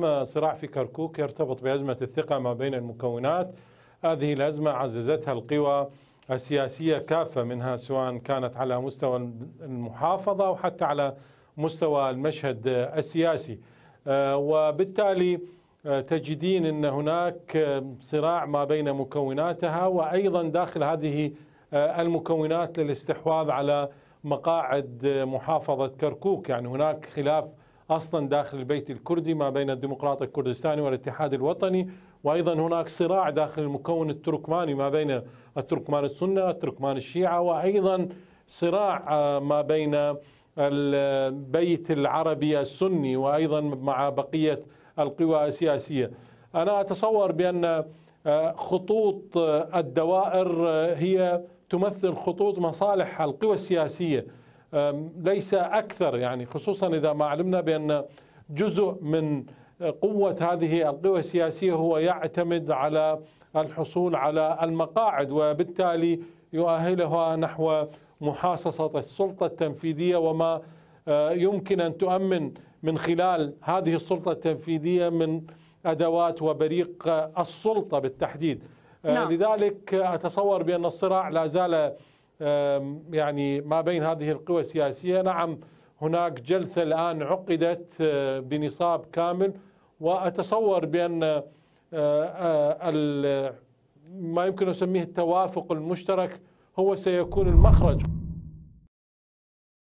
تم صراع في كركوك يرتبط بأزمة الثقة ما بين المكونات هذه الأزمة عززتها القوى السياسية كافة منها سواء كانت على مستوى المحافظة أو حتى على مستوى المشهد السياسي آه، وبالتالي آه، تجدين أن هناك آه، صراع ما بين مكوناتها وأيضا داخل هذه المكونات للاستحواذ على مقاعد محافظة كركوك يعني هناك خلاف أصلا داخل البيت الكردي ما بين الديمقراطي الكردستاني والاتحاد الوطني وأيضا هناك صراع داخل المكون التركماني ما بين التركمان السنة التركمان الشيعة وأيضا صراع آه، ما بين البيت العربي السني وأيضا مع بقية القوى السياسية أنا أتصور بأن آه، خطوط الدوائر آه، هي تمثل خطوط مصالح القوى السياسيه ليس أكثر يعني خصوصا إذا ما علمنا بأن جزء من قوة هذه القوى السياسية هو يعتمد على الحصول على المقاعد وبالتالي يؤهلها نحو محاصصة السلطة التنفيذية وما أه، يمكن أن تؤمن من خلال هذه السلطة التنفيذية من أدوات وبريق السلطة بالتحديد أه، نعم. لذلك أتصور بأن الصراع لا زال يعني ما بين هذه القوى السياسية نعم هناك جلسة الآن عقدت آه، بنصاب كامل وأتصور بأن آه، آه، ما يمكن أن نسميه التوافق المشترك هو سيكون المخرج